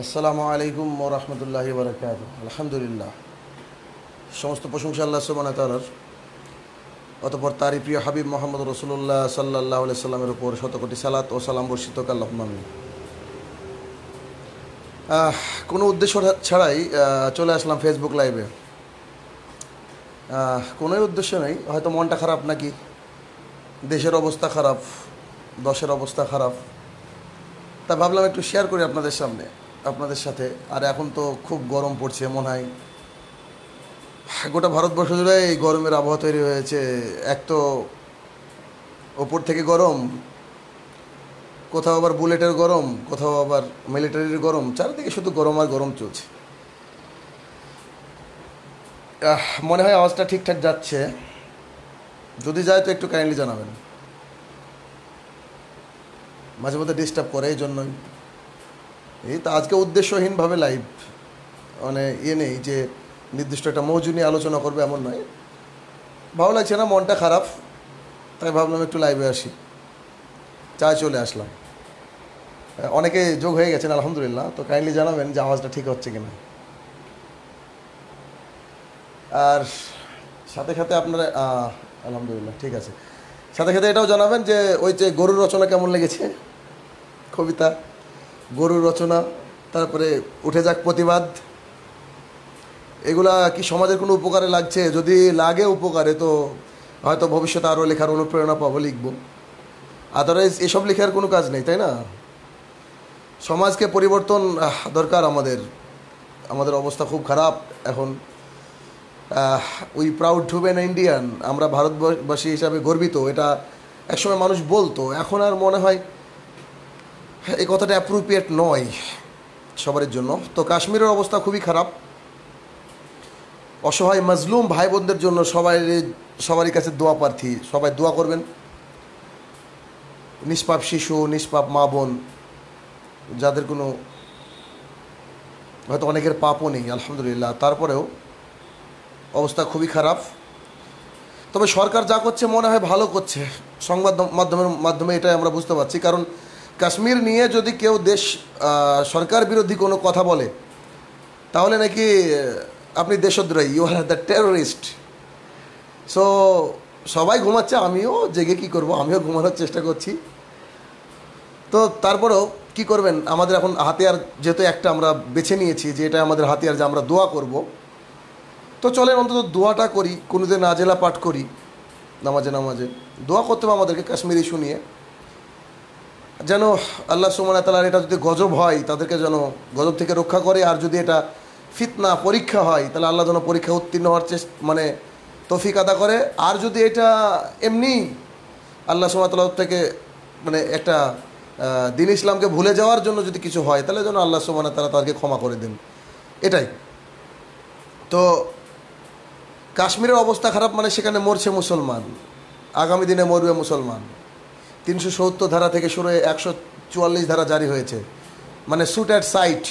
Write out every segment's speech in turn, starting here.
আসসালামু আলাইকুম ও রহমতুল্লাহ বরকাত আলহামদুলিল্লাহ সমস্ত প্রশংসা আল্লাহ সুবানা তালার অতপর তারই প্রিয় হাবিব মোহাম্মদ রসুল্লাহ সাল্লাহ সাল্লামের উপর শতকোটি সালাত ও সালাম বর্ষিত কাল্লাহমামি কোনো উদ্দেশ্য ছাড়াই চলে আসলাম ফেসবুক লাইভে কোনোই উদ্দেশ্য নেই হয়তো মনটা খারাপ নাকি দেশের অবস্থা খারাপ দশের অবস্থা খারাপ তা ভাবলাম একটু শেয়ার করি আপনাদের সামনে আপনাদের সাথে আর এখন তো খুব গরম পড়ছে মনে হয় গোটা ভারতবর্ষ জুড়ে এই গরমের আবহাওয়া তৈরি হয়েছে এক তো ওপর থেকে গরম কোথাও আবার বুলেটের গরম কোথাও আবার মিলিটারির গরম চারিদিকে শুধু গরম আর গরম চলছে মনে হয় আওয়াজটা ঠিকঠাক যাচ্ছে যদি যায় তো একটু কাইন্ডলি জানাবেন মাঝে মধ্যে ডিস্টার্ব করে এই জন্যই এই তো আজকে উদ্দেশ্যহীনভাবে লাইভ মানে ইয়ে নেই যে নির্দিষ্ট একটা মৌজু নিয়ে আলোচনা করবে এমন নয় ভালো লাগছে না মনটা খারাপ তাই ভাবলাম একটু লাইভে আসি চায় চলে আসলাম অনেকে যোগ হয়ে গেছেন আলহামদুলিল্লাহ তো কাইন্ডলি জানাবেন যে আওয়াজটা ঠিক হচ্ছে কিনা আর সাথে সাথে আপনারা আলহামদুলিল্লাহ ঠিক আছে সাথে সাথে এটাও জানাবেন যে ওই যে গরুর রচনা কেমন লেগেছে কবিতা গরু রচনা তারপরে উঠে যাক প্রতিবাদ এগুলা কি সমাজের কোনো উপকারে লাগছে যদি লাগে উপকারে তো হয়তো ভবিষ্যতে আরও লেখার অনুপ্রেরণা পাবো লিখবো আদারওয়াইজ এসব লেখার কোনো কাজ নেই তাই না সমাজকে পরিবর্তন দরকার আমাদের আমাদের অবস্থা খুব খারাপ এখন we proud to be an Indian আমরা ভারতবাসী হিসাবে গর্বিত এটা একসময় মানুষ বলতো এখন আর মনে হয় এই কথাটা অ্যাপ্রোপ্রিয়েট নয় সবার জন্য তো কাশ্মীরের অবস্থা খুবই খারাপ অসহায় মজলুম ভাই বোনদের জন্য সবাই সবারই কাছে দোয়া প্রার্থী সবাই দোয়া করবেন নিষ্পাপ শিশু নিষ্পাপ মা বোন যাদের কোনো হয়তো অনেকের পাপও নেই আলহামদুলিল্লাহ তারপরেও অবস্থা খুবই খারাপ তবে সরকার যা করছে মনে হয় ভালো করছে সংবাদ মাধ্যমের মাধ্যমে এটাই আমরা বুঝতে পারছি কারণ কাশ্মীর নিয়ে যদি কেউ দেশ সরকার বিরোধী কোনো কথা বলে তাহলে নাকি আপনি দেশদ্রোহী you are the terrorist so সবাই ঘুমাচ্ছে আমিও জেগে কি করব আমিও ঘুমানোর চেষ্টা করছি তো তারপরেও কি করবেন আমাদের এখন হাতিয়ার যেহেতু একটা আমরা বেছে নিয়েছি যে এটা আমাদের হাতিয়ার যে আমরা দোয়া করব তো চলেন অন্তত দোয়াটা করি কোনোদিন নাজেলা পাঠ করি নামাজে নামাজে দোয়া করতে হবে আমাদেরকে কাশ্মীর ইস্যু নিয়ে যেন আল্লাহ সুমান তালার এটা যদি গজব হয় তাদেরকে যেন গজব থেকে রক্ষা করে আর যদি এটা ফিতনা পরীক্ষা হয় তাহলে আল্লাহ যেন পরীক্ষা উত্তীর্ণ হওয়ার চেষ্টা মানে তফিক আদা করে আর যদি এটা এমনি আল্লাহ তাল থেকে মানে একটা দিন ইসলামকে ভুলে যাওয়ার জন্য যদি কিছু হয় তাহলে যেন আল্লাহ সুমান তাদেরকে ক্ষমা করে দেন এটাই তো কাশ্মীরের অবস্থা খারাপ মানে সেখানে মরছে মুসলমান আগামী দিনে মরবে মুসলমান তিনশো সত্তর ধারা থেকে শুরু একশো চুয়াল্লিশ ধারা জারি হয়েছে মানে শুট অ্যাট সাইট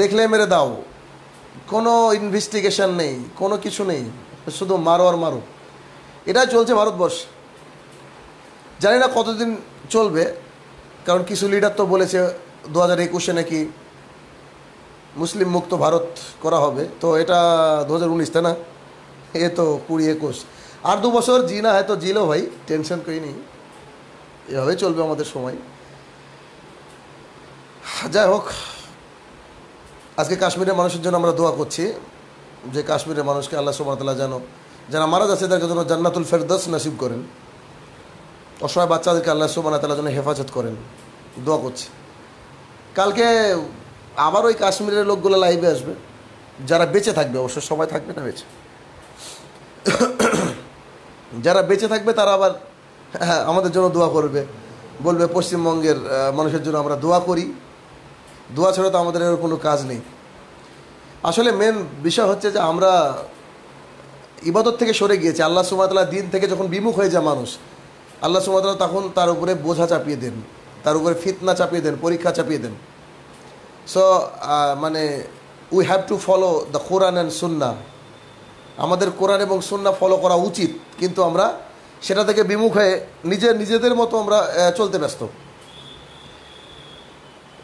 দেখলে মেরে দাও কোনো ইনভেস্টিগেশন নেই কোনো কিছু নেই শুধু মারো আর মারো এটা চলছে ভারতবর্ষ জানি না কতদিন চলবে কারণ কিছু লিডার তো বলেছে দু হাজার একুশে নাকি মুসলিম মুক্ত ভারত করা হবে তো এটা দু হাজার উনিশ তাই না এ তো কুড়ি একুশ আর দু বছর জি না হয়তো জিলো ভাই টেনশন কই নেই এভাবে চলবে আমাদের সময় যাই হোক আজকে কাশ্মীরের মানুষের জন্য আমরা দোয়া করছি যে কাশ্মীরের মানুষকে আল্লাহ সুমাতলা যেন যারা মারা যাচ্ছে তাদের জন্য জান্নাতুল ফেরদাস নাসিব করেন অসহায় বাচ্চাদেরকে আল্লাহ তালা যেন হেফাজত করেন দোয়া করছি কালকে আবার ওই কাশ্মীরের লোকগুলো লাইভে আসবে যারা বেঁচে থাকবে অবশ্য সবাই থাকবে না বেঁচে যারা বেঁচে থাকবে তারা আবার হ্যাঁ আমাদের জন্য দোয়া করবে বলবে পশ্চিমবঙ্গের মানুষের জন্য আমরা দোয়া করি দোয়া ছাড়া তো আমাদের এর কোনো কাজ নেই আসলে মেন বিষয় হচ্ছে যে আমরা ইবাদত থেকে সরে গিয়েছি আল্লাহ সুমাতলা দিন থেকে যখন বিমুখ হয়ে যায় মানুষ আল্লাহ সুমাতলা তখন তার উপরে বোঝা চাপিয়ে দেন তার উপরে ফিতনা চাপিয়ে দেন পরীক্ষা চাপিয়ে দেন সো মানে we have to follow the Quran and Sunnah আমাদের কোরআন এবং সুন্না ফলো করা উচিত কিন্তু আমরা সেটা থেকে বিমুখ হয়ে নিজের নিজেদের মতো আমরা চলতে ব্যস্ত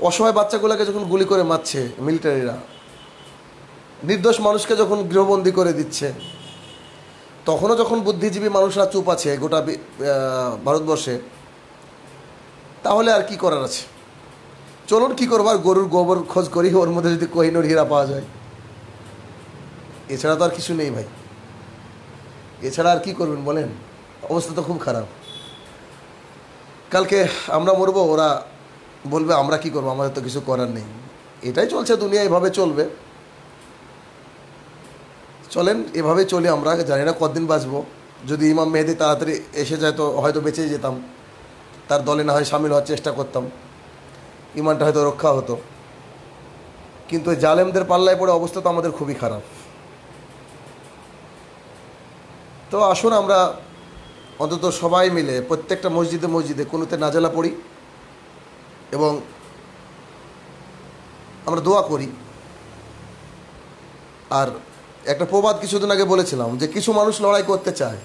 অসহায় বাচ্চাগুলোকে যখন গুলি করে মারছে মিলিটারিরা নির্দোষ মানুষকে যখন গৃহবন্দী করে দিচ্ছে তখনও যখন বুদ্ধিজীবী মানুষরা চুপ আছে গোটা ভারতবর্ষে তাহলে আর কি করার আছে চলুন কি করবার গরুর গোবর খোঁজ করি ওর মধ্যে যদি কোহিনুর হীরা পাওয়া যায় এছাড়া তো আর কিছু নেই ভাই এছাড়া আর কি করবেন বলেন অবস্থা তো খুব খারাপ কালকে আমরা মরবো ওরা বলবে আমরা কি করবো আমাদের তো কিছু করার নেই এটাই চলছে দুনিয়া এভাবে চলবে চলেন এভাবে চলে আমরা জানি না কতদিন বাঁচবো যদি ইমাম মেহেদি তাড়াতাড়ি এসে যায় তো হয়তো বেঁচেই যেতাম তার দলে না হয় সামিল হওয়ার চেষ্টা করতাম ইমানটা হয়তো রক্ষা হতো কিন্তু জালেমদের পাল্লায় পড়ে অবস্থা তো আমাদের খুবই খারাপ তো আসুন আমরা অন্তত সবাই মিলে প্রত্যেকটা মসজিদে মসজিদে কোনোতে নাজালা পড়ি এবং আমরা দোয়া করি আর একটা প্রবাদ কিছুদিন আগে বলেছিলাম যে কিছু মানুষ লড়াই করতে চায়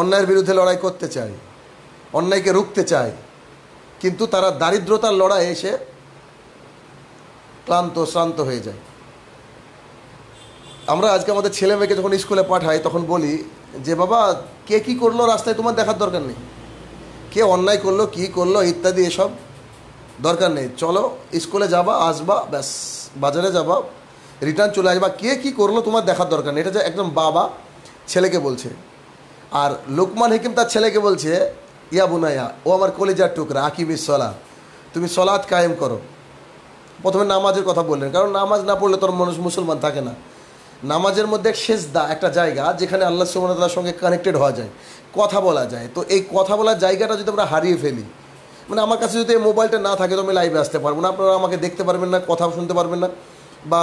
অন্যায়ের বিরুদ্ধে লড়াই করতে চায় অন্যায়কে রুখতে চায় কিন্তু তারা দারিদ্রতার লড়াই এসে ক্লান্ত শ্রান্ত হয়ে যায় আমরা আজকে আমাদের ছেলে মেয়েকে যখন স্কুলে পাঠাই তখন বলি যে বাবা কে কি করলো রাস্তায় তোমার দেখার দরকার নেই কে অন্যায় করলো কি করলো ইত্যাদি এসব দরকার নেই চলো স্কুলে যাবা আসবা ব্যাস বাজারে যাবা রিটার্ন চলে আসবা কে কি করলো তোমার দেখার দরকার নেই এটা যে একদম বাবা ছেলেকে বলছে আর লোকমান হেকিম তার ছেলেকে বলছে ইয়া বুনাইয়া ও আমার কলেজার টুকরা আকিম সলা তুমি সলাৎ কায়েম করো প্রথমে নামাজের কথা বললেন কারণ নামাজ না পড়লে তোর মানুষ মুসলমান থাকে না নামাজের মধ্যে এক সেজদা একটা জায়গা যেখানে আল্লাহ সুমনতার সঙ্গে কানেক্টেড হওয়া যায় কথা বলা যায় তো এই কথা বলার জায়গাটা যদি আমরা হারিয়ে ফেলি মানে আমার কাছে যদি এই মোবাইলটা না থাকে তো আমি লাইভে আসতে পারবো না আপনারা আমাকে দেখতে পারবেন না কথা শুনতে পারবেন না বা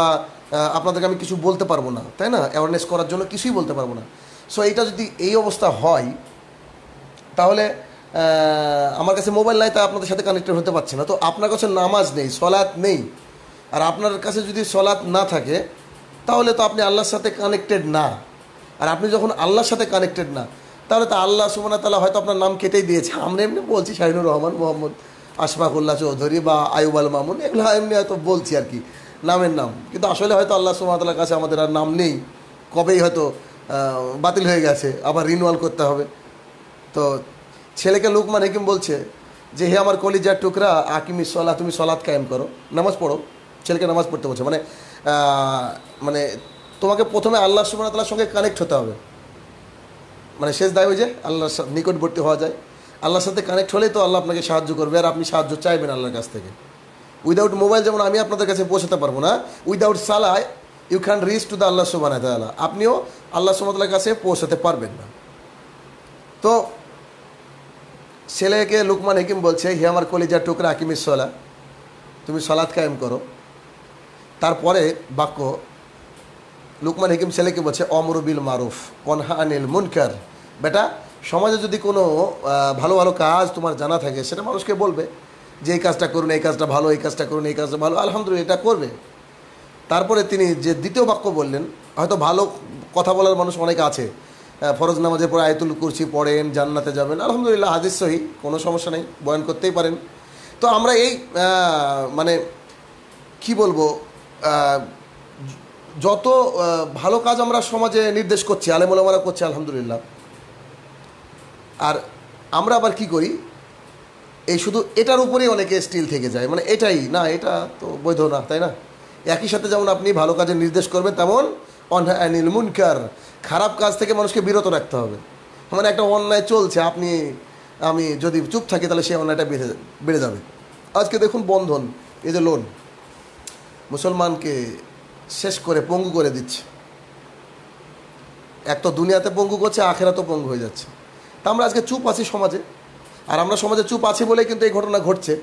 আপনাদেরকে আমি কিছু বলতে পারবো না তাই না অ্যাওয়ারনেস করার জন্য কিছুই বলতে পারবো না সো এইটা যদি এই অবস্থা হয় তাহলে আমার কাছে মোবাইল নাই তা আপনাদের সাথে কানেক্টেড হতে পারছে না তো আপনার কাছে নামাজ নেই সলাৎ নেই আর আপনার কাছে যদি সলাৎ না থাকে তাহলে তো আপনি আল্লাহর সাথে কানেক্টেড না আর আপনি যখন আল্লাহর সাথে কানেক্টেড না তাহলে তো আল্লাহ সুমনা তালা হয়তো আপনার নাম কেটেই দিয়েছে আমরা এমনি বলছি শাহিনুর রহমান মোহাম্মদ আশফাকুল্লাহ চৌধুরী বা আয়ুব আল মামুন এগুলো এমনি হয়তো বলছি আর কি নামের নাম কিন্তু আসলে হয়তো আল্লাহ সুমাতালার কাছে আমাদের আর নাম নেই কবেই হয়তো বাতিল হয়ে গেছে আবার রিনুয়াল করতে হবে তো ছেলেকে লুকমান হেকিম বলছে যে হে আমার কলিজার টুকরা আকিমি সলা তুমি সলাৎ কায়েম করো নামাজ পড়ো ছেলেকে নামাজ পড়তে বলছে মানে মানে তোমাকে প্রথমে আল্লাহ তালার সঙ্গে কানেক্ট হতে হবে মানে শেষ দায় যে আল্লাহর নিকটবর্তী হওয়া যায় আল্লাহর সাথে কানেক্ট হলেই তো আল্লাহ আপনাকে সাহায্য করবে আর আপনি সাহায্য চাইবেন আল্লাহর কাছ থেকে উইদাউট মোবাইল যেমন আমি আপনাদের কাছে পৌঁছাতে পারবো না without salah you can reach to the Allah subhanahu ta'ala আপনিও আল্লাহ সুবাহতাল্লার কাছে পৌঁছাতে পারবেন না তো ছেলেকে লুকমান হেকিম বলছে হে আমার কলিজার টুকরা হাকিমের সলা তুমি সলাৎ কায়েম করো তারপরে বাক্য লুকমান হিকিম ছেলেকে বলছে অমরবিল মারুফ কনহা আনিল মুনকার বেটা সমাজে যদি কোনো ভালো ভালো কাজ তোমার জানা থাকে সেটা মানুষকে বলবে যে এই কাজটা করুন এই কাজটা ভালো এই কাজটা করুন এই কাজটা ভালো আলহামদুলিল্লাহ এটা করবে তারপরে তিনি যে দ্বিতীয় বাক্য বললেন হয়তো ভালো কথা বলার মানুষ অনেক আছে ফরজ নামাজের পরে আয়তুল কুরসি পড়েন জান্নাতে যাবেন আলহামদুলিল্লাহ হাদিস সহি কোনো সমস্যা নেই বয়ন করতেই পারেন তো আমরা এই মানে কি বলবো যত ভালো কাজ আমরা সমাজে নির্দেশ করছি আলেমুলামারা করছি আলহামদুলিল্লাহ আর আমরা আবার কি করি এই শুধু এটার উপরেই অনেকে স্টিল থেকে যায় মানে এটাই না এটা তো বৈধ না তাই না একই সাথে যেমন আপনি ভালো কাজের নির্দেশ করবেন তেমন অনিল মুনকার খারাপ কাজ থেকে মানুষকে বিরত রাখতে হবে মানে একটা অন্যায় চলছে আপনি আমি যদি চুপ থাকি তাহলে সেই অন্যায়টা বেড়ে বেড়ে যাবে আজকে দেখুন বন্ধন এই যে লোন মুসলমানকে শেষ করে পঙ্গু করে দিচ্ছে এক তো দুনিয়াতে পঙ্গু করছে তো পঙ্গু হয়ে যাচ্ছে তা আমরা আজকে চুপ আছি সমাজে আর আমরা সমাজে চুপ আছি বলেই কিন্তু এই ঘটনা ঘটছে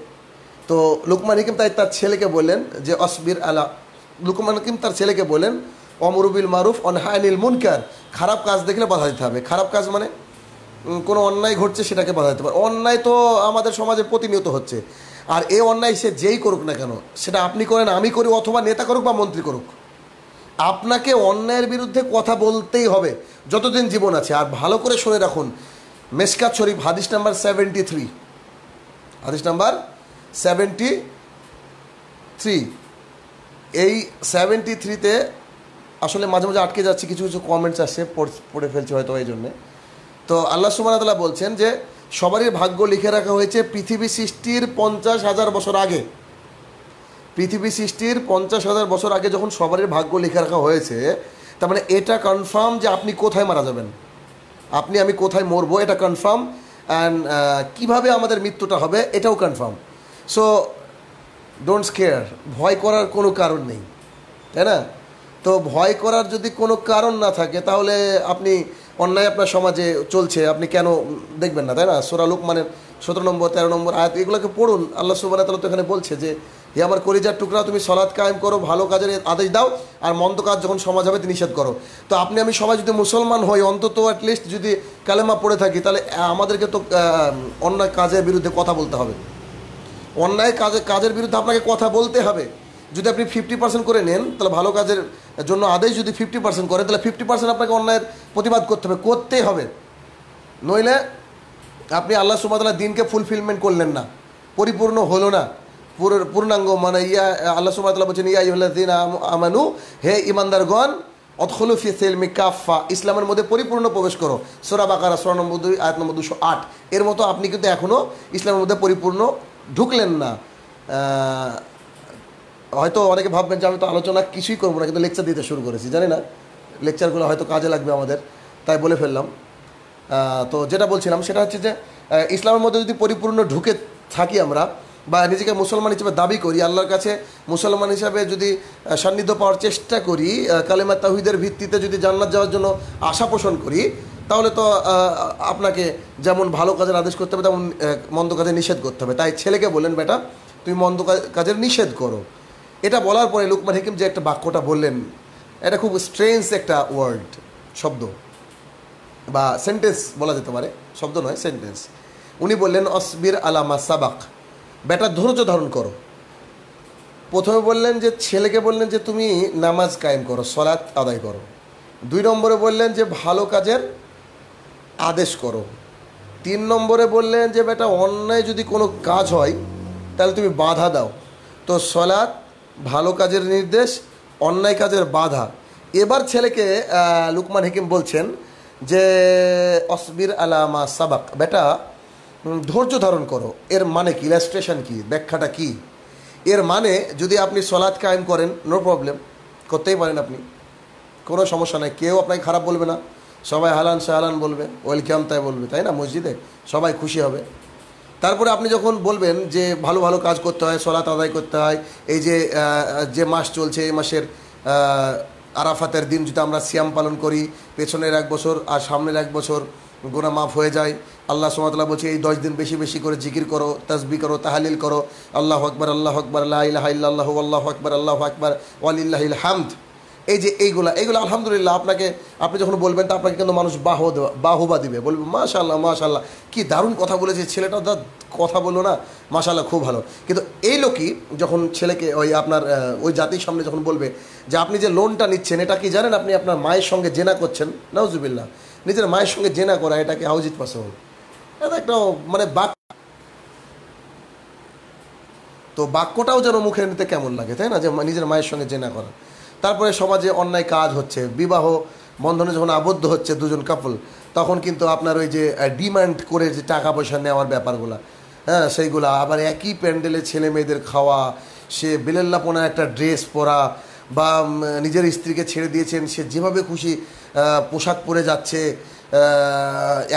তো লুকমান হিকিম তাই তার ছেলেকে বললেন যে অসবির আলা লুকমান হিকিম তার ছেলেকে বললেন অমরুবিল মারুফ অনহায়নিল মুনকার খারাপ কাজ দেখলে বাধা দিতে হবে খারাপ কাজ মানে কোনো অন্যায় ঘটছে সেটাকে বাধা দিতে পারে অন্যায় তো আমাদের সমাজে প্রতিনিয়ত হচ্ছে আর এ অন্যায় সে যেই করুক না কেন সেটা আপনি করেন আমি করি অথবা নেতা করুক বা মন্ত্রী করুক আপনাকে অন্যায়ের বিরুদ্ধে কথা বলতেই হবে যতদিন জীবন আছে আর ভালো করে শুনে রাখুন মেসকা শরীফ হাদিস নাম্বার সেভেন্টি থ্রি হাদিস নাম্বার সেভেন্টি থ্রি এই সেভেন্টি থ্রিতে আসলে মাঝে মাঝে আটকে যাচ্ছে কিছু কিছু কমেন্টস আসছে পড়ে ফেলছে হয়তো এই জন্যে তো আল্লাহ সুমানাতলা বলছেন যে সবারই ভাগ্য লিখে রাখা হয়েছে পৃথিবী সৃষ্টির পঞ্চাশ হাজার বছর আগে পৃথিবী সৃষ্টির পঞ্চাশ হাজার বছর আগে যখন সবারই ভাগ্য লিখে রাখা হয়েছে তার মানে এটা কনফার্ম যে আপনি কোথায় মারা যাবেন আপনি আমি কোথায় মরবো এটা কনফার্ম অ্যান্ড কীভাবে আমাদের মৃত্যুটা হবে এটাও কনফার্ম সো ডোন্ট স্কেয়ার ভয় করার কোনো কারণ নেই তাই না তো ভয় করার যদি কোনো কারণ না থাকে তাহলে আপনি অন্যায় আপনার সমাজে চলছে আপনি কেন দেখবেন না তাই না সোরা লোকমানের সতেরো নম্বর তেরো নম্বর আয়াত এগুলোকে পড়ুন আল্লাহ সুবাহ তালা তো এখানে বলছে যে হে আমার কলিজার টুকরা তুমি সলাদ কায়েম করো ভালো কাজের আদেশ দাও আর মন্দ কাজ যখন সমাজ হবে নিষেধ করো তো আপনি আমি সবাই যদি মুসলমান হই অন্তত অ্যাটলিস্ট যদি কালেমা পড়ে থাকি তাহলে আমাদেরকে তো অন্যায় কাজের বিরুদ্ধে কথা বলতে হবে অন্যায় কাজে কাজের বিরুদ্ধে আপনাকে কথা বলতে হবে যদি আপনি ফিফটি পার্সেন্ট করে নেন তাহলে ভালো কাজের জন্য আদেশ যদি ফিফটি পার্সেন্ট করেন তাহলে ফিফটি পার্সেন্ট আপনাকে অন্যায়ের প্রতিবাদ করতে হবে করতেই হবে নইলে আপনি আল্লাহ সুমাতাল্লাহ দিনকে ফুলফিলমেন্ট করলেন না পরিপূর্ণ হলো না পূর্ণাঙ্গ মানে ইয়া আল্লাহ সুমাতাল্লাহ বলছেন ইয়া দিন আমানু হে ইমানদারগণ অতখলুফি সেলমি কাফা ইসলামের মধ্যে পরিপূর্ণ প্রবেশ করো সোরা বাকারা সোরা নম্বর দুই আয়াত নম্বর দুশো আট এর মতো আপনি কিন্তু এখনও ইসলামের মধ্যে পরিপূর্ণ ঢুকলেন না হয়তো অনেকে ভাববেন যে আমি তো আলোচনা কিছুই করবো না কিন্তু লেকচার দিতে শুরু করেছি জানি না লেকচারগুলো হয়তো কাজে লাগবে আমাদের তাই বলে ফেললাম তো যেটা বলছিলাম সেটা হচ্ছে যে ইসলামের মধ্যে যদি পরিপূর্ণ ঢুকে থাকি আমরা বা নিজেকে মুসলমান হিসেবে দাবি করি আল্লাহর কাছে মুসলমান হিসাবে যদি সান্নিধ্য পাওয়ার চেষ্টা করি কালিমা তাহিদের ভিত্তিতে যদি জান্নাত যাওয়ার জন্য আশা পোষণ করি তাহলে তো আপনাকে যেমন ভালো কাজের আদেশ করতে হবে তেমন মন্দ কাজে নিষেধ করতে হবে তাই ছেলেকে বলেন বেটা তুমি মন্দ কাজের নিষেধ করো এটা বলার পরে লুকমান হেকিম যে একটা বাক্যটা বললেন এটা খুব স্ট্রেঞ্জ একটা ওয়ার্ড শব্দ বা সেন্টেন্স বলা যেতে পারে শব্দ নয় সেন্টেন্স উনি বললেন অসবির আলামা সাবাক বেটা ধৈর্য ধারণ করো প্রথমে বললেন যে ছেলেকে বললেন যে তুমি নামাজ কায়েম করো সলাৎ আদায় করো দুই নম্বরে বললেন যে ভালো কাজের আদেশ করো তিন নম্বরে বললেন যে বেটা অন্যায় যদি কোনো কাজ হয় তাহলে তুমি বাধা দাও তো সলাৎ ভালো কাজের নির্দেশ অন্যায় কাজের বাধা এবার ছেলেকে লুকমান হেকিম বলছেন যে অসবির আলামা সাবাক বেটা ধৈর্য ধারণ করো এর মানে কি ইলাস্ট্রেশন কি ব্যাখ্যাটা কি এর মানে যদি আপনি সলাদ কায়েম করেন নো প্রবলেম করতেই পারেন আপনি কোনো সমস্যা নেই কেউ আপনাকে খারাপ বলবে না সবাই হালান সাহালান বলবে ওয়েলকাম তাই বলবে তাই না মসজিদে সবাই খুশি হবে তারপরে আপনি যখন বলবেন যে ভালো ভালো কাজ করতে হয় সলাত আদায় করতে হয় এই যে যে মাস চলছে এই মাসের আরাফাতের দিন যদি আমরা সিয়াম পালন করি পেছনের এক বছর আর সামনের এক বছর গোনা মাফ হয়ে যায় আল্লাহ সোমাতলা বলছে এই দশ দিন বেশি বেশি করে জিকির করো তসবি করো তাহালিল করো আল্লাহ আকবর আল্লাহ আকবর আল্লাহ আল্লাহ আল্লাহ আকবর আল্লাহ আকবর ওয়ালিল্লাহ হামদ এই যে এইগুলা এইগুলো আলহামদুলিল্লাহ আপনাকে আপনি যখন বলবেন তা আপনাকে কিন্তু মানুষ বাহ বাহুবা দিবে বলবে মাশাল্লাহ মাশাল্লাহ কি দারুণ কথা বলেছে ছেলেটা দা কথা বললো না মাশাল্লাহ খুব ভালো কিন্তু এই লোকই যখন ছেলেকে ওই আপনার ওই জাতির সামনে যখন বলবে যে আপনি যে লোনটা নিচ্ছেন এটা কি জানেন আপনি আপনার মায়ের সঙ্গে জেনা করছেন নজুবিল্লাহ নিজের মায়ের সঙ্গে জেনা করা এটাকে হাউজিত পাশে এটা একটা মানে বাক তো বাক্যটাও যেন মুখে নিতে কেমন লাগে তাই না যে নিজের মায়ের সঙ্গে জেনা করা তারপরে সমাজে অন্যায় কাজ হচ্ছে বিবাহ বন্ধনে যখন আবদ্ধ হচ্ছে দুজন কাপল তখন কিন্তু আপনার ওই যে ডিমান্ড করে যে টাকা পয়সা নেওয়ার ব্যাপারগুলো হ্যাঁ সেইগুলা আবার একই প্যান্ডেলে ছেলে মেয়েদের খাওয়া সে বেলেল্লাপনা একটা ড্রেস পরা বা নিজের স্ত্রীকে ছেড়ে দিয়েছেন সে যেভাবে খুশি পোশাক পরে যাচ্ছে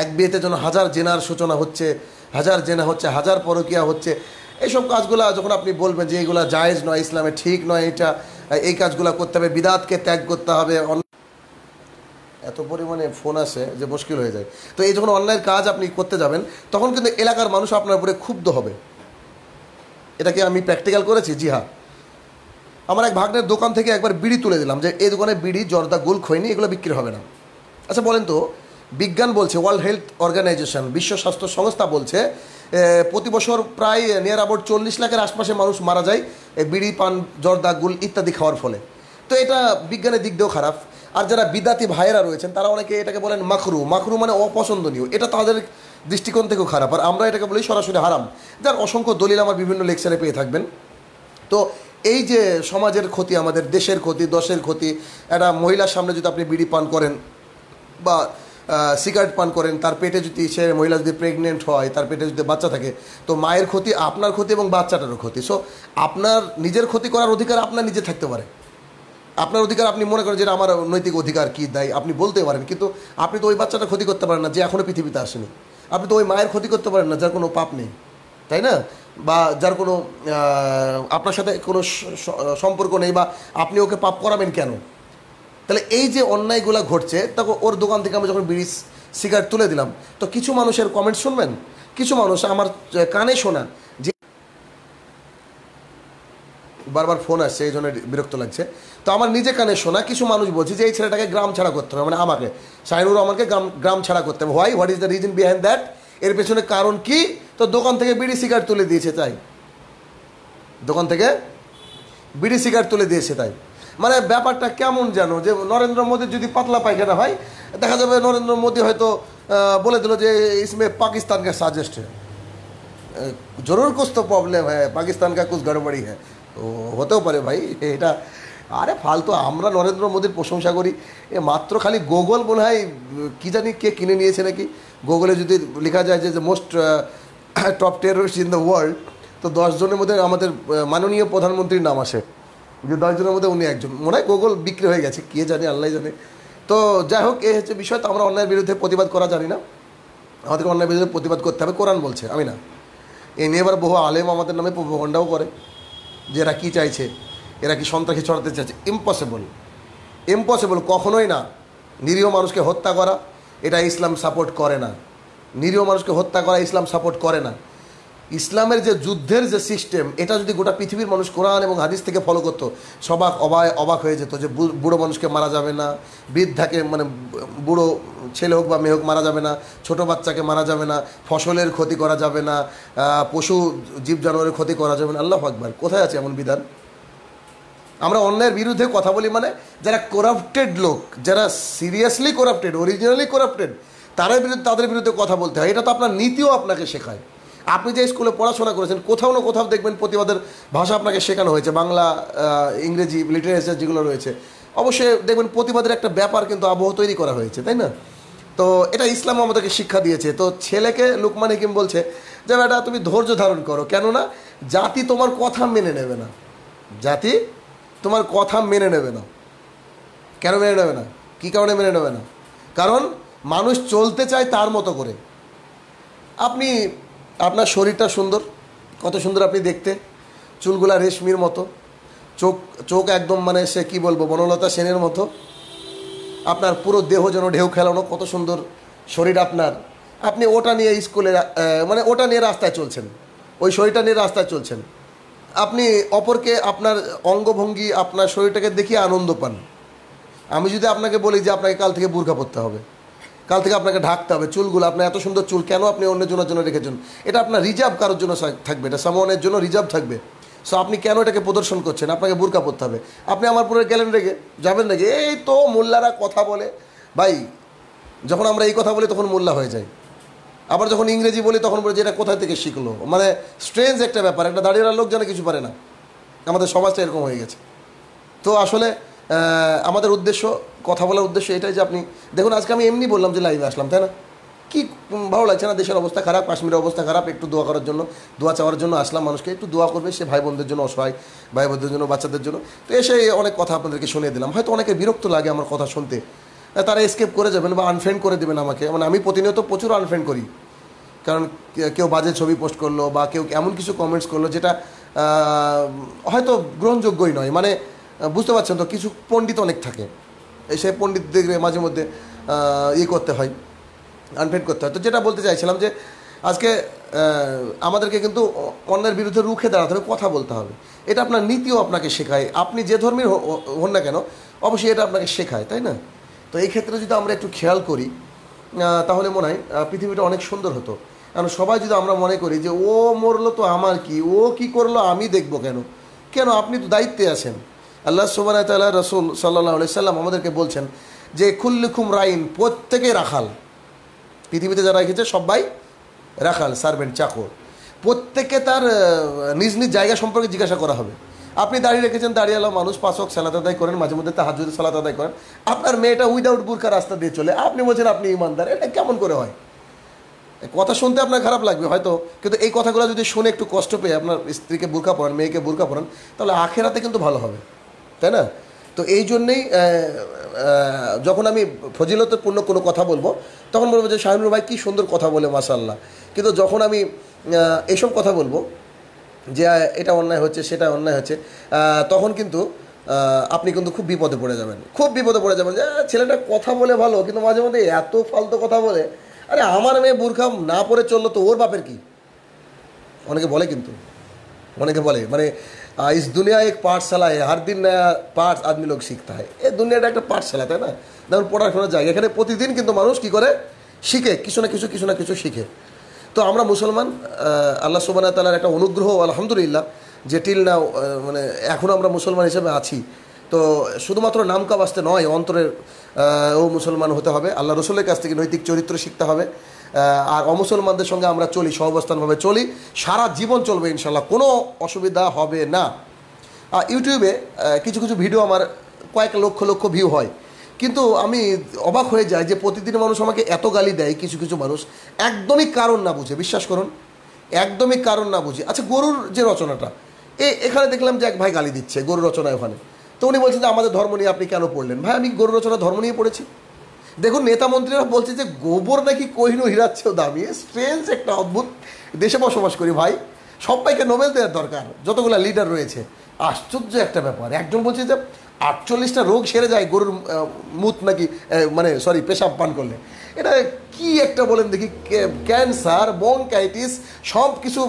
এক বিয়েতে যেন হাজার জেনার সূচনা হচ্ছে হাজার জেনা হচ্ছে হাজার পরকিয়া হচ্ছে এইসব কাজগুলা যখন আপনি বলবেন যে এগুলা জায়েজ নয় ইসলামে ঠিক নয় এটা এই কাজগুলো করতে হবে বিদাতকে ত্যাগ করতে হবে এত পরিমাণে ফোন আসে যে মুশকিল হয়ে যায় তো এই যখন অনলাইন কাজ আপনি করতে যাবেন তখন কিন্তু এলাকার মানুষ আপনার উপরে ক্ষুব্ধ হবে এটাকে আমি প্র্যাকটিক্যাল করেছি জি হ্যাঁ আমার এক ভাগ্নের দোকান থেকে একবার বিড়ি তুলে দিলাম যে এই দোকানে বিড়ি জর্দা গোল খৈনি এগুলো বিক্রি হবে না আচ্ছা বলেন তো বিজ্ঞান বলছে ওয়ার্ল্ড হেলথ অর্গানাইজেশন বিশ্ব স্বাস্থ্য সংস্থা বলছে প্রতি বছর প্রায় নিয়ার অ্যাবাউট চল্লিশ লাখের আশপাশে মানুষ মারা যায় বিড়ি পান জর্দা গুল ইত্যাদি খাওয়ার ফলে তো এটা বিজ্ঞানের দিক দিয়েও খারাপ আর যারা বিদ্যাতি ভাইয়েরা রয়েছেন তারা অনেকে এটাকে বলেন মাখরু মাখরু মানে অপছন্দনীয় এটা তাদের দৃষ্টিকোণ থেকেও খারাপ আর আমরা এটাকে বলি সরাসরি হারাম যার অসংখ্য দলিল আমার বিভিন্ন লেকচারে পেয়ে থাকবেন তো এই যে সমাজের ক্ষতি আমাদের দেশের ক্ষতি দশের ক্ষতি একটা মহিলার সামনে যদি আপনি বিড়ি পান করেন বা সিগারেট পান করেন তার পেটে যদি সে মহিলা যদি প্রেগনেন্ট হয় তার পেটে যদি বাচ্চা থাকে তো মায়ের ক্ষতি আপনার ক্ষতি এবং বাচ্চাটারও ক্ষতি সো আপনার নিজের ক্ষতি করার অধিকার আপনার নিজে থাকতে পারে আপনার অধিকার আপনি মনে করেন যে আমার নৈতিক অধিকার কী দেয় আপনি বলতে পারেন কিন্তু আপনি তো ওই বাচ্চাটা ক্ষতি করতে পারেন না যে এখনও পৃথিবীতে আসেনি আপনি তো ওই মায়ের ক্ষতি করতে পারেন না যার কোনো পাপ নেই তাই না বা যার কোনো আপনার সাথে কোনো সম্পর্ক নেই বা আপনি ওকে পাপ করাবেন কেন তাহলে এই যে অন্যায়গুলো ঘটছে তখন ওর দোকান থেকে আমি যখন বিড়ি সিগারেট তুলে দিলাম তো কিছু মানুষের কমেন্ট শুনবেন কিছু মানুষ আমার কানে শোনা যে বারবার ফোন আসছে এই জন্য বিরক্ত লাগছে তো আমার নিজে কানে শোনা কিছু মানুষ বলছে যে এই ছেলেটাকে গ্রাম ছাড়া করতে হবে মানে আমাকে সাইনুর আমাকে গ্রাম গ্রাম ছাড়া করতে হবে why what is the reason behind that এর পেছনে কারণ কি তো দোকান থেকে বিড়ি সিগারেট তুলে দিয়েছে তাই দোকান থেকে বিড়ি সিগারেট তুলে দিয়েছে তাই মানে ব্যাপারটা কেমন যেন যে নরেন্দ্র মোদীর যদি পাতলা পায়খানা হয় দেখা যাবে নরেন্দ্র মোদী হয়তো বলে দিল যে ইসমে পাকিস্তানকে সাজেস্ট জরুর কোস তো প্রবলেম হ্যাঁ পাকিস্তান কা কুছ গড়বড়ি হ্যাঁ ও হতেও পারে ভাই এটা আরে ফালতু আমরা নরেন্দ্র মোদীর প্রশংসা করি এ মাত্র খালি গুগল মনে হয় কী জানি কে কিনে নিয়েছে নাকি গুগলে যদি লেখা যায় যে most top terrorist in the world তো দশজনের মধ্যে আমাদের মাননীয় প্রধানমন্ত্রীর নাম আসে যে দশজনের মধ্যে উনি একজন মনে হয় গুগল বিক্রি হয়ে গেছে কে জানে আল্লাহ জানে তো যাই হোক এই হচ্ছে বিষয় তো আমরা অন্যায়ের বিরুদ্ধে প্রতিবাদ করা জানি না আমাদেরকে অন্যায়ের বিরুদ্ধে প্রতিবাদ করতে হবে কোরআন বলছে আমি না এ নিয়ে এবার বহু আলেম আমাদের নামে প্রভণ্ডাও করে যে এরা কী চাইছে এরা কি সন্ত্রাসী ছড়াতে চাইছে ইম্পসিবল ইম্পসিবল কখনোই না নিরীহ মানুষকে হত্যা করা এটা ইসলাম সাপোর্ট করে না নিরীহ মানুষকে হত্যা করা ইসলাম সাপোর্ট করে না ইসলামের যে যুদ্ধের যে সিস্টেম এটা যদি গোটা পৃথিবীর মানুষ কোরআন এবং হাদিস থেকে ফলো করতো সবাক অবায় অবাক হয়ে যেত যে বুড়ো মানুষকে মারা যাবে না বৃদ্ধাকে মানে বুড়ো ছেলে হোক বা মেয়ে হোক মারা যাবে না ছোট বাচ্চাকে মারা যাবে না ফসলের ক্ষতি করা যাবে না পশু জীব জানোয়ারের ক্ষতি করা যাবে না আল্লাহ আকবার কোথায় আছে এমন বিধান আমরা অন্যায়ের বিরুদ্ধে কথা বলি মানে যারা করাপ্টেড লোক যারা সিরিয়াসলি করাপ্টেড অরিজিনালি করাপ্টেড তারা বিরুদ্ধে তাদের বিরুদ্ধে কথা বলতে হয় এটা তো আপনার নীতিও আপনাকে শেখায় আপনি যে স্কুলে পড়াশোনা করেছেন কোথাও না কোথাও দেখবেন প্রতিবাদের ভাষা আপনাকে শেখানো হয়েছে বাংলা ইংরেজি লিটারেচার যেগুলো রয়েছে অবশ্যই দেখবেন প্রতিবাদের একটা ব্যাপার কিন্তু আবহ তৈরি করা হয়েছে তাই না তো এটা ইসলাম আমাদেরকে শিক্ষা দিয়েছে তো ছেলেকে লুকমান হিকিম বলছে যে বেটা তুমি ধৈর্য ধারণ করো কেননা জাতি তোমার কথা মেনে নেবে না জাতি তোমার কথা মেনে নেবে না কেন মেনে নেবে না কি কারণে মেনে নেবে না কারণ মানুষ চলতে চায় তার মতো করে আপনি আপনার শরীরটা সুন্দর কত সুন্দর আপনি দেখতে চুলগুলা রেশমির মতো চোখ চোখ একদম মানে সে কি বলবো বনলতা সেনের মতো আপনার পুরো দেহ যেন ঢেউ খেলানো কত সুন্দর শরীর আপনার আপনি ওটা নিয়ে স্কুলে মানে ওটা নিয়ে রাস্তায় চলছেন ওই শরীরটা নিয়ে রাস্তায় চলছেন আপনি অপরকে আপনার অঙ্গভঙ্গি আপনার শরীরটাকে দেখিয়ে আনন্দ পান আমি যদি আপনাকে বলি যে আপনাকে কাল থেকে বুর্খা পরতে হবে কাল থেকে আপনাকে ঢাকতে হবে চুলগুলো আপনার এত সুন্দর চুল কেন আপনি অন্য জনের জন্য রেখেছেন এটা আপনার রিজার্ভ কারোর জন্য থাকবে এটা সামনের জন্য রিজার্ভ থাকবে সো আপনি কেন এটাকে প্রদর্শন করছেন আপনাকে বুরকা পরতে হবে আপনি আমার পুরো গেলেন রেগে যাবেন রেগে এই তো মোল্লারা কথা বলে ভাই যখন আমরা এই কথা বলি তখন মোল্লা হয়ে যায় আবার যখন ইংরেজি বলি তখন বলি যে এটা কোথায় থেকে শিখলো মানে স্ট্রেঞ্জ একটা ব্যাপার একটা দাঁড়িয়ে লোক যেন কিছু পারে না আমাদের সমাজটা এরকম হয়ে গেছে তো আসলে আমাদের উদ্দেশ্য কথা বলার উদ্দেশ্য এটাই যে আপনি দেখুন আজকে আমি এমনি বললাম যে লাইভে আসলাম তাই না কি ভালো লাগছে না দেশের অবস্থা খারাপ কাশ্মীরের অবস্থা খারাপ একটু দোয়া করার জন্য দোয়া চাওয়ার জন্য আসলাম মানুষকে একটু দোয়া করবে সে ভাই বোনদের জন্য অসহায় ভাই বোনদের জন্য বাচ্চাদের জন্য তো এসে অনেক কথা আপনাদেরকে শুনিয়ে দিলাম হয়তো অনেকে বিরক্ত লাগে আমার কথা শুনতে তারা এসকেপ করে যাবেন বা আনফ্রেন্ড করে দেবেন আমাকে মানে আমি প্রতিনিয়ত প্রচুর আনফ্রেন্ড করি কারণ কেউ বাজে ছবি পোস্ট করলো বা কেউ এমন কিছু কমেন্টস করলো যেটা হয়তো গ্রহণযোগ্যই নয় মানে বুঝতে পারছেন তো কিছু পণ্ডিত অনেক থাকে সে দেখবে মাঝে মধ্যে ইয়ে করতে হয় আনফ্রেন্ড করতে হয় তো যেটা বলতে চাইছিলাম যে আজকে আমাদেরকে কিন্তু অন্যের বিরুদ্ধে রুখে দাঁড়াতে হবে কথা বলতে হবে এটা আপনার নীতিও আপনাকে শেখায় আপনি যে ধর্মের হন না কেন অবশ্যই এটা আপনাকে শেখায় তাই না তো এই ক্ষেত্রে যদি আমরা একটু খেয়াল করি তাহলে মনে হয় পৃথিবীটা অনেক সুন্দর হতো কারণ সবাই যদি আমরা মনে করি যে ও মরলো তো আমার কি ও কি করলো আমি দেখব কেন কেন আপনি তো দায়িত্বে আছেন আল্লাহ সুবাহ তাল্লাহ রসুল সাল্লাহ সাল্লাম আমাদেরকে বলছেন যে খুল্লিখুম রাইন প্রত্যেকে রাখাল পৃথিবীতে যারা রেখেছে সবাই রাখাল সার্ভেন্ট চাকর প্রত্যেকে তার নিজ নিজ জায়গা সম্পর্কে জিজ্ঞাসা করা হবে আপনি দাঁড়িয়ে রেখেছেন দাঁড়িয়েলা মানুষ পাশক সালাত আদায় করেন মাঝে মধ্যে হাজুদের সালাত আদায় করেন আপনার মেয়েটা উইদাউট বুরকা রাস্তা দিয়ে চলে আপনি বলছেন আপনি ইমানদার এটা কেমন করে হয় কথা শুনতে আপনার খারাপ লাগবে হয়তো কিন্তু এই কথাগুলো যদি শুনে একটু কষ্ট পেয়ে আপনার স্ত্রীকে বুরকা পড়ান মেয়েকে বুরকা পড়ান তাহলে আখেরাতে কিন্তু ভালো হবে তাই না তো এই জন্যেই যখন আমি ফজিলতপূর্ণ কোনো কথা বলবো তখন বলবো যে শাহিনুর ভাই কী সুন্দর কথা বলে মাসাল্লাহ কিন্তু যখন আমি এসব কথা বলবো যে এটা অন্যায় হচ্ছে সেটা অন্যায় হচ্ছে তখন কিন্তু আপনি কিন্তু খুব বিপদে পড়ে যাবেন খুব বিপদে পড়ে যাবেন যে ছেলেটা কথা বলে ভালো কিন্তু মাঝে মধ্যে এত ফালতু কথা বলে আরে আমার মেয়ে বুরখাম না পরে চললো তো ওর বাপের কি অনেকে বলে কিন্তু অনেকে বলে মানে इस दुनिया एक पाठशाला है हर दिन नया पाठ आदमी लोग শিখতে হয় এই দুনিয়াটা একটা পাঠশালা তাই না যেমন পড়াশোনার জায়গা এখানে প্রতিদিন কিন্তু মানুষ কী করে শিখে কিছু না কিছু কিছু না কিছু শিখে তো আমরা মুসলমান আল্লাহ সুবানা তালার একটা অনুগ্রহ আলহামদুলিল্লাহ যে না মানে এখনও আমরা মুসলমান হিসেবে আছি তো শুধুমাত্র নামকাব আসতে নয় অন্তরের ও মুসলমান হতে হবে আল্লাহ রসুলের কাছ থেকে নৈতিক চরিত্র শিখতে হবে আর অমুসলমানদের সঙ্গে আমরা চলি সহবস্থানভাবে চলি সারা জীবন চলবে ইনশাল্লাহ কোনো অসুবিধা হবে না ইউটিউবে কিছু কিছু ভিডিও আমার কয়েক লক্ষ লক্ষ ভিউ হয় কিন্তু আমি অবাক হয়ে যাই যে প্রতিদিন মানুষ আমাকে এত গালি দেয় কিছু কিছু মানুষ একদমই কারণ না বুঝে বিশ্বাস করুন একদমই কারণ না বুঝে আচ্ছা গরুর যে রচনাটা এ এখানে দেখলাম যে এক ভাই গালি দিচ্ছে গরুর রচনা ওখানে তো উনি বলছেন যে আমাদের ধর্ম নিয়ে আপনি কেন পড়লেন ভাই আমি গরু রচনা ধর্ম নিয়ে পড়েছি দেখুন নেতা মন্ত্রীরা বলছে যে গোবর নাকি কহিনু হিরাচ্ছে দামি স্ট্রেঞ্জ একটা অদ্ভুত দেশে বসবাস করি ভাই সবাইকে নোবেল দেওয়ার দরকার যতগুলো লিডার রয়েছে আশ্চর্য একটা ব্যাপার একজন বলছে যে আটচল্লিশটা রোগ সেরে যায় গরুর মুত নাকি মানে সরি পেশাব পান করলে এটা কি একটা বলেন দেখি ক্যান্সার বংকাইটিস সব কিছু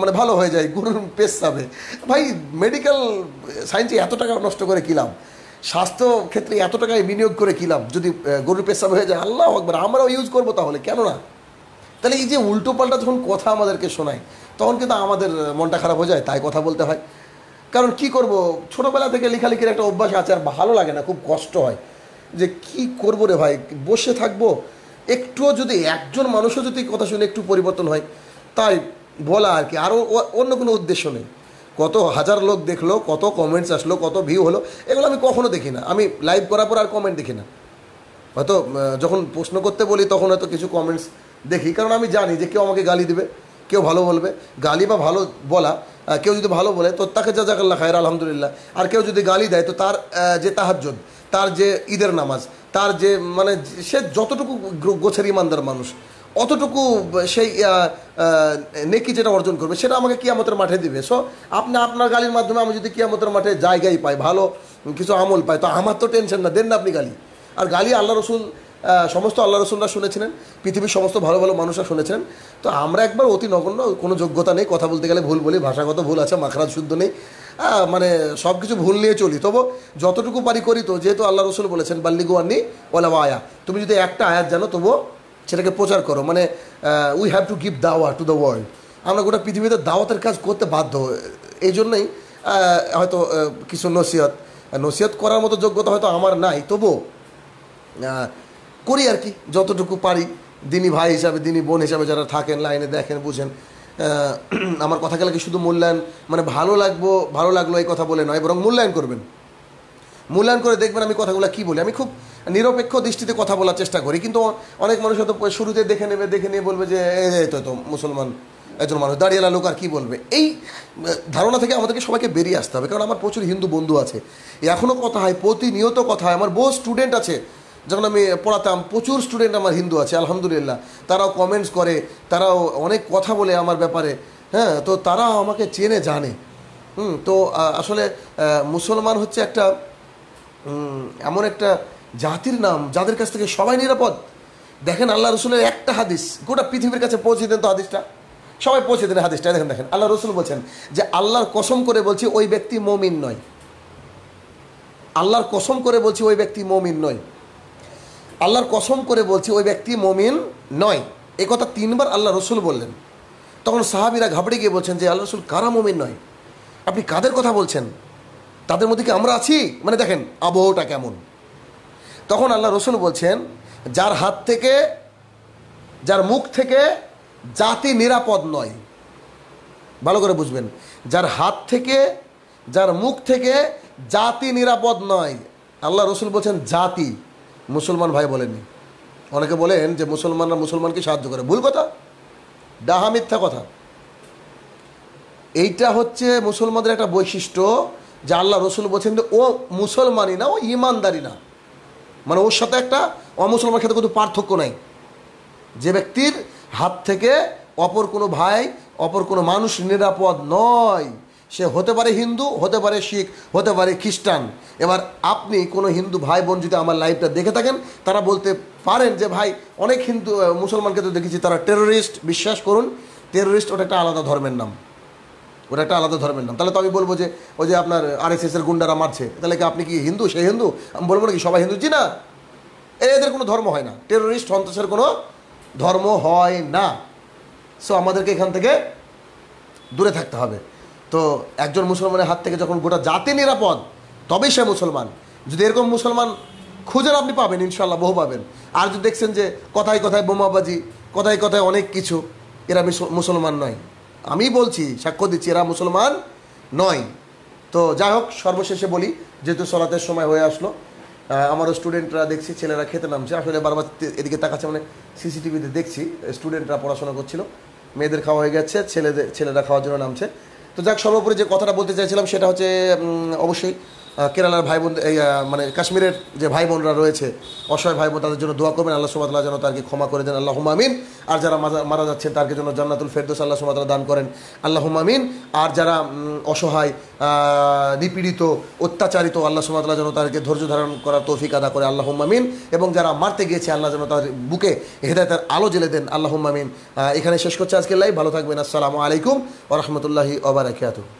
মানে ভালো হয়ে যায় গরুর পেশাবে ভাই মেডিকেল সায়েন্সে এত টাকা নষ্ট করে কিলাম স্বাস্থ্য ক্ষেত্রে এত টাকায় বিনিয়োগ করে কিলাম যদি গরুর পেশাব হয়ে যায় আল্লাহ একবার আমরাও ইউজ করবো তাহলে কেন না তাহলে এই যে উল্টো পাল্টা যখন কথা আমাদেরকে শোনায় তখন কিন্তু আমাদের মনটা খারাপ হয়ে যায় তাই কথা বলতে হয় কারণ কি করব ছোটোবেলা থেকে লেখালেখির একটা অভ্যাস আছে আর ভালো লাগে না খুব কষ্ট হয় যে কি করবো রে ভাই বসে থাকবো একটুও যদি একজন মানুষও যদি কথা শুনে একটু পরিবর্তন হয় তাই বলা আর কি আরও অন্য কোনো উদ্দেশ্য নেই কত হাজার লোক দেখলো কত কমেন্টস আসলো কত ভিউ হলো এগুলো আমি কখনো দেখি না আমি লাইভ করার পর আর কমেন্ট দেখি না হয়তো যখন প্রশ্ন করতে বলি তখন হয়তো কিছু কমেন্টস দেখি কারণ আমি জানি যে কেউ আমাকে গালি দেবে কেউ ভালো বলবে গালি বা ভালো বলা কেউ যদি ভালো বলে তো তাকে যা জাকাল্লা খায়ের আলহামদুলিল্লাহ আর কেউ যদি গালি দেয় তো তার যে তাহাজ্জুদ তার যে ঈদের নামাজ তার যে মানে সে যতটুকু গোছের ইমানদার মানুষ অতটুকু সেই নেকি যেটা অর্জন করবে সেটা আমাকে কিয়ামতের মাঠে দিবে সো আপনি আপনার গালির মাধ্যমে আমি যদি কিয়ামতের মাঠে জায়গায় পাই ভালো কিছু আমল পাই তো আমার তো টেনশন না দেন না আপনি গালি আর গালি আল্লাহ রসুল সমস্ত আল্লাহ রসুল্লাহ শুনেছিলেন পৃথিবীর সমস্ত ভালো ভালো মানুষরা শুনেছিলেন তো আমরা একবার অতি নগণ্য কোনো যোগ্যতা নেই কথা বলতে গেলে ভুল বলি ভাষাগত ভুল আছে মাখরাজ শুদ্ধ নেই মানে সব কিছু ভুল নিয়ে চলি তবু যতটুকু পারি করি তো যেহেতু আল্লাহ রসুল বলেছেন বাল্লি গোয়ানি ওলা আয়া তুমি যদি একটা আয়াত জানো তবুও সেটাকে প্রচার করো মানে we have to give dawah to the world আমরা গোটা পৃথিবীতে দাওয়াতের কাজ করতে বাধ্য এই জন্যই হয়তো কিছু নসিহত নসিহত করার মতো যোগ্যতা হয়তো আমার নাই তবুও করি আর কি যতটুকু পারি দিনই ভাই হিসাবে দিনই বোন হিসাবে যারা থাকেন লাইনে দেখেন বুঝেন আমার কথা গেলে শুধু মূল্যায়ন মানে ভালো লাগবো ভালো লাগলো এই কথা বলে নয় বরং মূল্যায়ন করবেন মূল্যায়ন করে দেখবেন আমি কথাগুলো কি বলি আমি খুব নিরপেক্ষ দৃষ্টিতে কথা বলার চেষ্টা করি কিন্তু অনেক মানুষ হয়তো শুরুতে দেখে নেবে দেখে নিয়ে বলবে যে তো তো মুসলমান একজন মানুষ দাঁড়িয়েলা লোক আর কী বলবে এই ধারণা থেকে আমাদেরকে সবাইকে বেরিয়ে আসতে হবে কারণ আমার প্রচুর হিন্দু বন্ধু আছে এখনও কথা হয় প্রতিনিয়ত কথা হয় আমার বহু স্টুডেন্ট আছে যখন আমি পড়াতাম প্রচুর স্টুডেন্ট আমার হিন্দু আছে আলহামদুলিল্লাহ তারাও কমেন্টস করে তারাও অনেক কথা বলে আমার ব্যাপারে হ্যাঁ তো তারা আমাকে চেনে জানে হুম তো আসলে মুসলমান হচ্ছে একটা এমন একটা জাতির নাম যাদের কাছ থেকে সবাই নিরাপদ দেখেন আল্লাহ রসুলের একটা হাদিস গোটা পৃথিবীর কাছে পৌঁছে দেন তো হাদিসটা সবাই পৌঁছে দেন হাদিসটা দেখেন দেখেন আল্লাহ রসুল বলছেন যে আল্লাহর কসম করে বলছি ওই ব্যক্তি মমিন নয় আল্লাহর কসম করে বলছি ওই ব্যক্তি মমিন নয় আল্লাহর কসম করে বলছি ওই ব্যক্তি মমিন নয় এ কথা তিনবার আল্লাহ রসুল বললেন তখন সাহাবিরা ঘাবড়ে গিয়ে বলছেন যে আল্লাহ রসুল কারা মমিন নয় আপনি কাদের কথা বলছেন তাদের মধ্যে কি আমরা আছি মানে দেখেন আবহাওয়াটা কেমন তখন আল্লাহ রসুল বলছেন যার হাত থেকে যার মুখ থেকে জাতি নিরাপদ নয় ভালো করে বুঝবেন যার হাত থেকে যার মুখ থেকে জাতি নিরাপদ নয় আল্লাহ রসুল বলছেন জাতি মুসলমান ভাই বলেননি অনেকে বলেন যে মুসলমানরা মুসলমানকে সাহায্য করে ভুল কথা ডাহা মিথ্যা কথা এইটা হচ্ছে মুসলমানদের একটা বৈশিষ্ট্য যে আল্লাহ রসুল বলছেন যে ও মুসলমানই না ও ইমানদারি না মানে ওর সাথে একটা অমুসলমানের সাথে কোনো পার্থক্য নাই যে ব্যক্তির হাত থেকে অপর কোনো ভাই অপর কোনো মানুষ নিরাপদ নয় সে হতে পারে হিন্দু হতে পারে শিখ হতে পারে খ্রিস্টান এবার আপনি কোনো হিন্দু ভাই বোন যদি আমার লাইফটা দেখে থাকেন তারা বলতে পারেন যে ভাই অনেক হিন্দু মুসলমানকে তো দেখেছি তারা টেরোরিস্ট বিশ্বাস করুন টেরোরিস্ট ওটা একটা আলাদা ধর্মের নাম ওটা একটা আলাদা ধর্মের নাম তাহলে তো আমি বলবো যে ওই যে আপনার আরএসএসের গুন্ডারা মারছে তাহলে কি আপনি কি হিন্দু সে হিন্দু আমি বলবো নাকি সবাই হিন্দু জি না এদের কোনো ধর্ম হয় না টেরোরিস্ট সন্ত্রাসের কোনো ধর্ম হয় না সো আমাদেরকে এখান থেকে দূরে থাকতে হবে তো একজন মুসলমানের হাত থেকে যখন গোটা জাতি নিরাপদ তবেই সে মুসলমান যদি এরকম মুসলমান খুঁজেন আপনি পাবেন ইনশাল্লাহ বহু পাবেন আর যদি দেখছেন যে কথায় কথায় বোমাবাজি কথায় কথায় অনেক কিছু এরা মুসলমান নয় আমি বলছি সাক্ষ্য দিচ্ছি এরা মুসলমান নয় তো যাই হোক সর্বশেষে বলি যেহেতু সলাতের সময় হয়ে আসলো আমারও স্টুডেন্টরা দেখছি ছেলেরা খেতে নামছে আসলে বারবার এদিকে তাকাচ্ছে মানে সিসিটিভিতে দেখছি স্টুডেন্টরা পড়াশোনা করছিল মেয়েদের খাওয়া হয়ে গেছে ছেলেদের ছেলেরা খাওয়ার জন্য নামছে তো যাক সর্বোপরি যে কথাটা বলতে চাইছিলাম সেটা হচ্ছে অবশ্যই কেরালার ভাই বোন এই মানে কাশ্মীরের যে ভাই বোনরা রয়েছে অসহায় ভাই বোন তাদের জন্য দোয়া করবেন আল্লাহ সুমাতলা যেন তারকে ক্ষমা করে দেন আল্লাহ হুমামিন আর যারা মারা যাচ্ছেন তার জন্য জান্নাতুল ফেরদোস আল্লাহ সুমাতলা দান করেন আল্লাহ হুমামিন আর যারা অসহায় নিপীড়িত অত্যাচারিত আল্লাহ সুমাতলা যেন তাদেরকে ধৈর্য ধারণ করার তৌফিক আদা করে আল্লাহ হুমামিন এবং যারা মারতে গিয়েছে আল্লাহ যেন তাদের বুকে হেদায়তের আলো জেলে দেন আল্লাহ হুমামিন এখানে শেষ করছে আজকের লাই ভালো থাকবেন আসসালামু আলাইকুম ও রহমতুল্লাহি ওবরাকাতু